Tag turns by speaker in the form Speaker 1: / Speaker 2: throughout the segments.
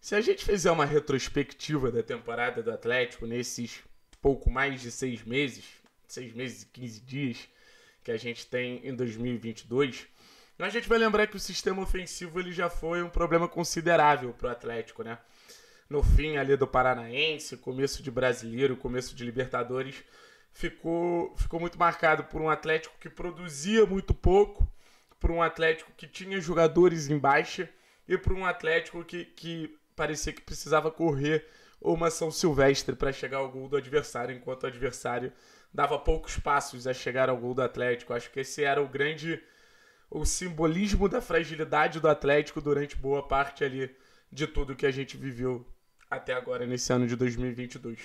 Speaker 1: Se a gente fizer uma retrospectiva da temporada do Atlético nesses pouco mais de seis meses, seis meses e 15 dias que a gente tem em 2022, a gente vai lembrar que o sistema ofensivo ele já foi um problema considerável para o Atlético, né? No fim ali do Paranaense, começo de Brasileiro, começo de Libertadores, ficou, ficou muito marcado por um Atlético que produzia muito pouco, por um Atlético que tinha jogadores em baixa e por um Atlético que, que parecia que precisava correr ou uma ação silvestre para chegar ao gol do adversário, enquanto o adversário dava poucos passos a chegar ao gol do Atlético. Acho que esse era o grande o simbolismo da fragilidade do Atlético durante boa parte ali de tudo que a gente viveu até agora nesse ano de 2022.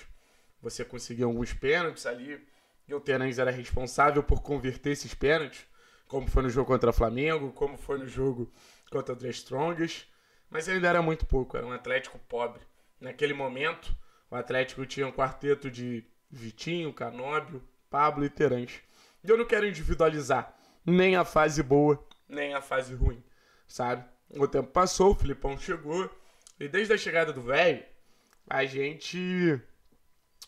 Speaker 1: Você conseguiu alguns pênaltis ali, e o Terãs era responsável por converter esses pênaltis, como foi no jogo contra o Flamengo, como foi no jogo contra o The Strongest. Mas ainda era muito pouco, era um Atlético pobre. Naquele momento, o Atlético tinha um quarteto de Vitinho, Canóbio, Pablo e Terence E eu não quero individualizar nem a fase boa, nem a fase ruim, sabe? O tempo passou, o Filipão chegou, e desde a chegada do velho, a gente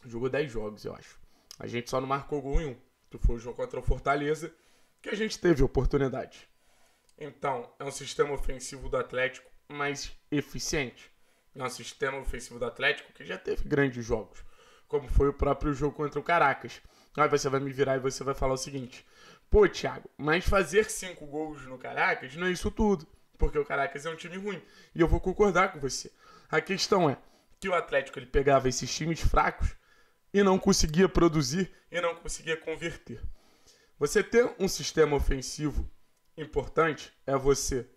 Speaker 1: jogou 10 jogos, eu acho. A gente só não marcou gol em um, que foi o jogo contra o Fortaleza, que a gente teve oportunidade. Então, é um sistema ofensivo do Atlético mais eficiente. Nosso sistema ofensivo do Atlético, que já teve grandes jogos, como foi o próprio jogo contra o Caracas. Aí você vai me virar e você vai falar o seguinte: pô, Thiago, mas fazer cinco gols no Caracas não é isso tudo, porque o Caracas é um time ruim. E eu vou concordar com você. A questão é que o Atlético ele pegava esses times fracos e não conseguia produzir e não conseguia converter. Você ter um sistema ofensivo importante é você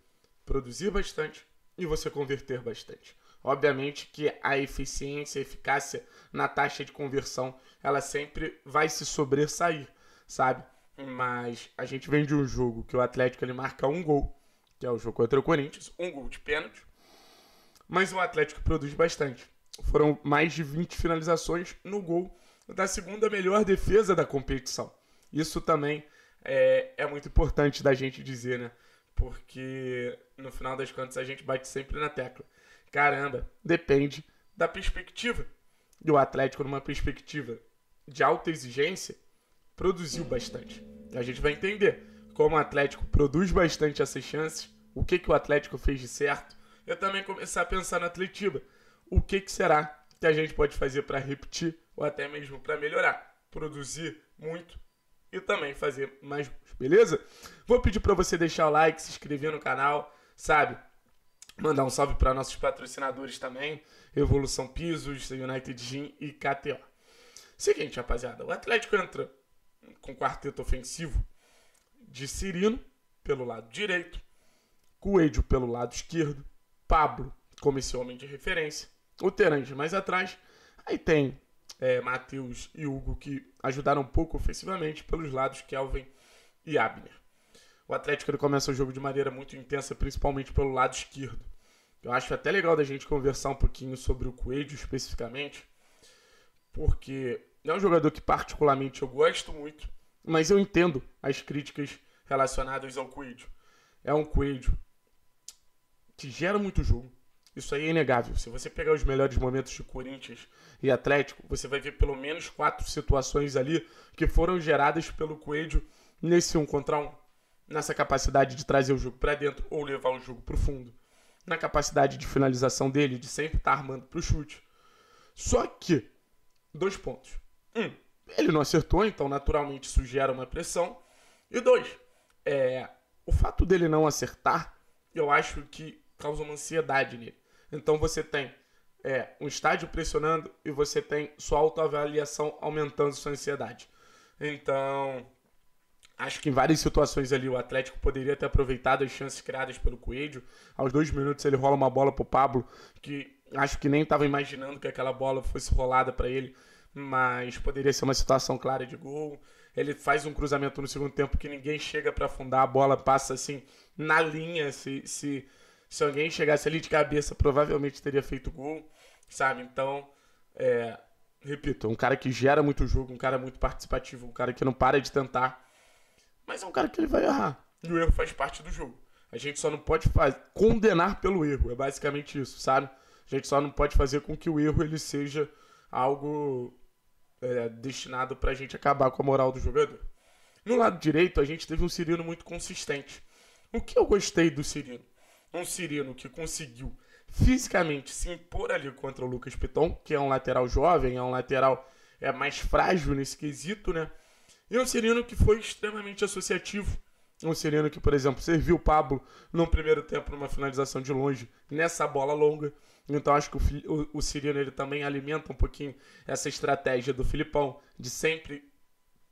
Speaker 1: produzir bastante, e você converter bastante. Obviamente que a eficiência, a eficácia na taxa de conversão, ela sempre vai se sobressair, sabe? Uhum. Mas a gente vem de um jogo que o Atlético ele marca um gol, que é o jogo contra o Corinthians, um gol de pênalti. Mas o Atlético produz bastante. Foram mais de 20 finalizações no gol da segunda melhor defesa da competição. Isso também é, é muito importante da gente dizer, né? Porque no final das contas a gente bate sempre na tecla. Caramba, depende da perspectiva. E o Atlético, numa perspectiva de alta exigência, produziu bastante. A gente vai entender como o Atlético produz bastante essas chances, o que, que o Atlético fez de certo. Eu também começar a pensar na Atletiba. O que, que será que a gente pode fazer para repetir ou até mesmo para melhorar? Produzir muito e também fazer mais gols, beleza? Vou pedir para você deixar o like, se inscrever no canal, sabe? Mandar um salve para nossos patrocinadores também, Evolução Pisos, United Gym e KTO. Seguinte, rapaziada, o Atlético entra com quarteto ofensivo de Cirino pelo lado direito, Coelho pelo lado esquerdo, Pablo como esse homem de referência, o Terange mais atrás, aí tem é, Matheus e Hugo, que ajudaram um pouco ofensivamente, pelos lados Kelvin e Abner. O Atlético ele começa o jogo de maneira muito intensa, principalmente pelo lado esquerdo. Eu acho até legal da gente conversar um pouquinho sobre o Coelho especificamente, porque é um jogador que particularmente eu gosto muito, mas eu entendo as críticas relacionadas ao Coelho. É um Coelho que gera muito jogo, isso aí é inegável. Se você pegar os melhores momentos de Corinthians e Atlético, você vai ver pelo menos quatro situações ali que foram geradas pelo Coelho nesse um contra um. Nessa capacidade de trazer o jogo para dentro ou levar o jogo para o fundo. Na capacidade de finalização dele, de sempre estar tá armando para o chute. Só que, dois pontos. Um, ele não acertou, então naturalmente isso gera uma pressão. E dois, é, o fato dele não acertar, eu acho que causa uma ansiedade nele. Então você tem é, um estádio pressionando e você tem sua autoavaliação aumentando sua ansiedade. Então, acho que em várias situações ali o Atlético poderia ter aproveitado as chances criadas pelo Coelho. Aos dois minutos ele rola uma bola pro Pablo, que acho que nem estava imaginando que aquela bola fosse rolada para ele, mas poderia ser uma situação clara de gol. Ele faz um cruzamento no segundo tempo que ninguém chega para afundar, a bola passa assim na linha, se, se se alguém chegasse ali de cabeça, provavelmente teria feito gol, sabe? Então, é, repito, é um cara que gera muito jogo, um cara muito participativo, um cara que não para de tentar. Mas é um cara que ele vai errar. E o erro faz parte do jogo. A gente só não pode condenar pelo erro, é basicamente isso, sabe? A gente só não pode fazer com que o erro ele seja algo é, destinado a gente acabar com a moral do jogador. No lado direito, a gente teve um Cirino muito consistente. O que eu gostei do Cirino? um Cirino que conseguiu fisicamente se impor ali contra o Lucas Piton, que é um lateral jovem, é um lateral é mais frágil nesse quesito, né? E um Cirino que foi extremamente associativo. Um Cirino que, por exemplo, serviu o Pablo no primeiro tempo numa finalização de longe, nessa bola longa. Então acho que o, o, o Cirino ele também alimenta um pouquinho essa estratégia do Filipão de sempre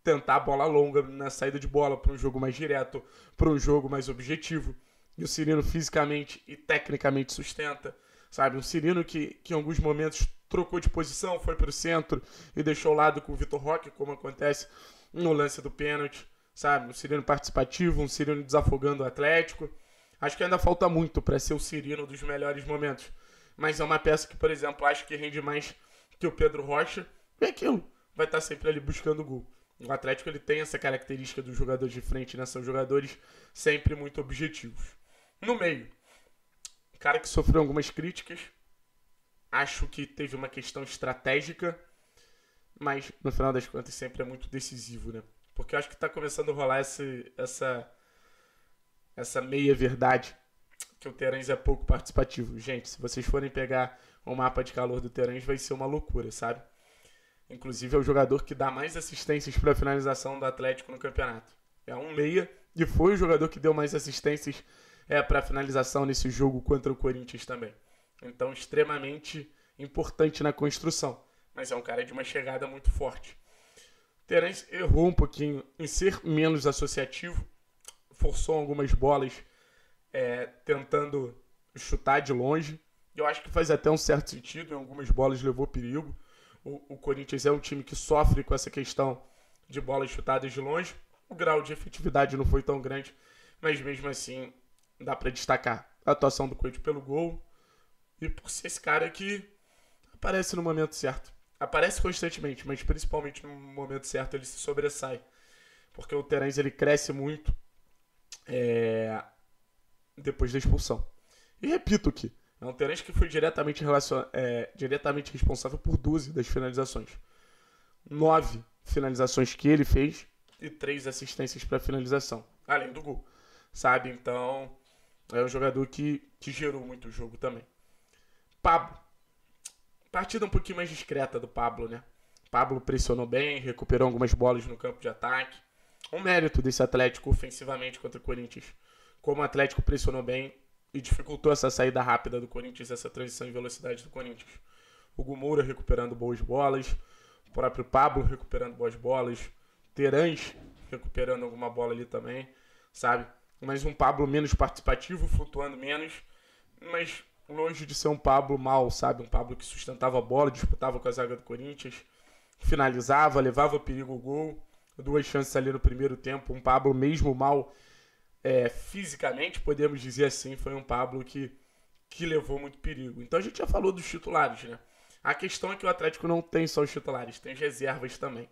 Speaker 1: tentar a bola longa na saída de bola para um jogo mais direto, para um jogo mais objetivo e o Cirino fisicamente e tecnicamente sustenta, sabe? Um Cirino que, que em alguns momentos trocou de posição, foi para o centro e deixou o lado com o Vitor Roque, como acontece no lance do pênalti, sabe? Um Cirino participativo, um Cirino desafogando o Atlético. Acho que ainda falta muito para ser o Cirino dos melhores momentos. Mas é uma peça que, por exemplo, acho que rende mais que o Pedro Rocha. E é aquilo, vai estar tá sempre ali buscando gol. O Atlético ele tem essa característica dos jogadores de frente, né? São jogadores sempre muito objetivos. No meio, cara que sofreu algumas críticas. Acho que teve uma questão estratégica, mas no final das contas sempre é muito decisivo, né? Porque acho que tá começando a rolar esse, essa essa meia verdade que o Terãs é pouco participativo. Gente, se vocês forem pegar o um mapa de calor do Terãs, vai ser uma loucura, sabe? Inclusive é o jogador que dá mais assistências para a finalização do Atlético no campeonato. É um meia e foi o jogador que deu mais assistências é, para finalização nesse jogo contra o Corinthians também. Então, extremamente importante na construção. Mas é um cara de uma chegada muito forte. Terence errou um pouquinho em ser menos associativo, forçou algumas bolas é, tentando chutar de longe. Eu acho que faz até um certo sentido, em algumas bolas levou perigo. O, o Corinthians é um time que sofre com essa questão de bolas chutadas de longe. O grau de efetividade não foi tão grande, mas mesmo assim dá para destacar a atuação do Coelho pelo gol e por ser esse cara que aparece no momento certo. Aparece constantemente, mas principalmente no momento certo ele se sobressai. Porque o Terence ele cresce muito é... depois da expulsão. E repito aqui, é um Terence que foi diretamente, relacion... é... diretamente responsável por 12 das finalizações. 9 finalizações que ele fez e 3 assistências para finalização, além do gol. Sabe, então é um jogador que, que gerou muito jogo também. Pablo. Partida um pouquinho mais discreta do Pablo, né? Pablo pressionou bem, recuperou algumas bolas no campo de ataque. Um mérito desse Atlético ofensivamente contra o Corinthians. Como o Atlético pressionou bem e dificultou essa saída rápida do Corinthians, essa transição em velocidade do Corinthians. O Gumura recuperando boas bolas, o próprio Pablo recuperando boas bolas, Terãs recuperando alguma bola ali também, sabe? mas um Pablo menos participativo, flutuando menos, mas longe de ser um Pablo mal, sabe? Um Pablo que sustentava a bola, disputava com a zaga do Corinthians, finalizava, levava perigo ao gol, duas chances ali no primeiro tempo. Um Pablo mesmo mal é, fisicamente, podemos dizer assim, foi um Pablo que, que levou muito perigo. Então a gente já falou dos titulares, né? A questão é que o Atlético não tem só os titulares, tem as reservas também.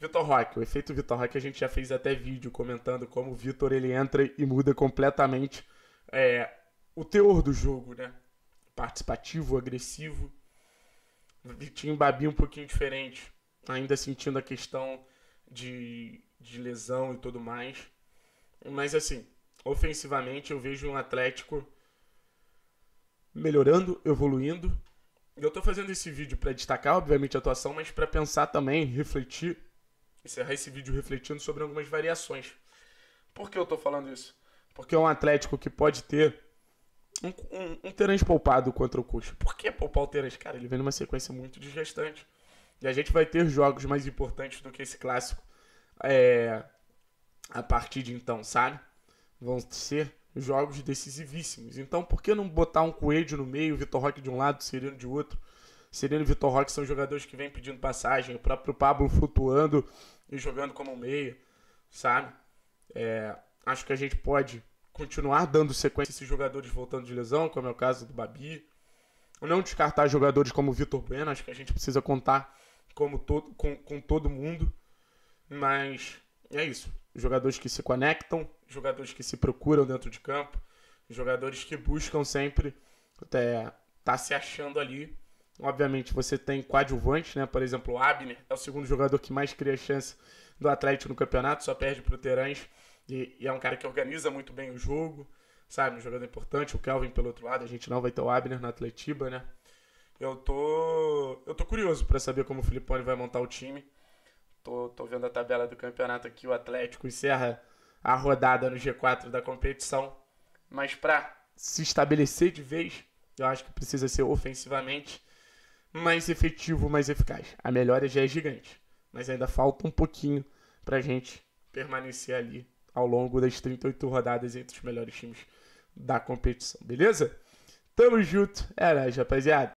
Speaker 1: Vitor Roque, o efeito Vitor Roque a gente já fez até vídeo comentando como o Vitor ele entra e muda completamente é, o teor do jogo, né? Participativo, agressivo. Vitinho Babi um pouquinho diferente, ainda sentindo a questão de, de lesão e tudo mais. Mas assim, ofensivamente eu vejo um Atlético melhorando, evoluindo. Eu estou fazendo esse vídeo para destacar, obviamente, a atuação, mas para pensar também, refletir encerrar esse vídeo refletindo sobre algumas variações. Por que eu tô falando isso? Porque é um Atlético que pode ter um, um, um Terence poupado contra o Cuxa. Por que poupar o Terence? Cara, ele vem numa sequência muito desgastante. E a gente vai ter jogos mais importantes do que esse clássico é, a partir de então, sabe? Vão ser jogos decisivíssimos. Então, por que não botar um Coelho no meio, Vitor Roque de um lado, Sereno de outro? Cirilo e Vitor Roque são jogadores que vêm pedindo passagem, o próprio Pablo flutuando e jogando como meio, sabe? É, acho que a gente pode continuar dando sequência a esses jogadores voltando de lesão, como é o caso do Babi. Não descartar jogadores como o Vitor Bueno, acho que a gente precisa contar como todo, com, com todo mundo. Mas é isso. Jogadores que se conectam, jogadores que se procuram dentro de campo, jogadores que buscam sempre estar é, tá se achando ali Obviamente você tem coadjuvantes, né? Por exemplo, o Abner é o segundo jogador que mais cria chance do Atlético no campeonato, só perde pro Terãs. E, e, é um cara que organiza muito bem o jogo, sabe? Um jogador importante. O Kelvin pelo outro lado, a gente não vai ter o Abner na Atletiba, né? Eu tô, eu tô curioso para saber como o Filipone vai montar o time. Tô, tô vendo a tabela do campeonato aqui. O Atlético encerra a rodada no G4 da competição. Mas para se estabelecer de vez, eu acho que precisa ser ofensivamente mais efetivo, mais eficaz. A melhora já é gigante, mas ainda falta um pouquinho para a gente permanecer ali ao longo das 38 rodadas entre os melhores times da competição, beleza? Tamo junto, é nóis, rapaziada.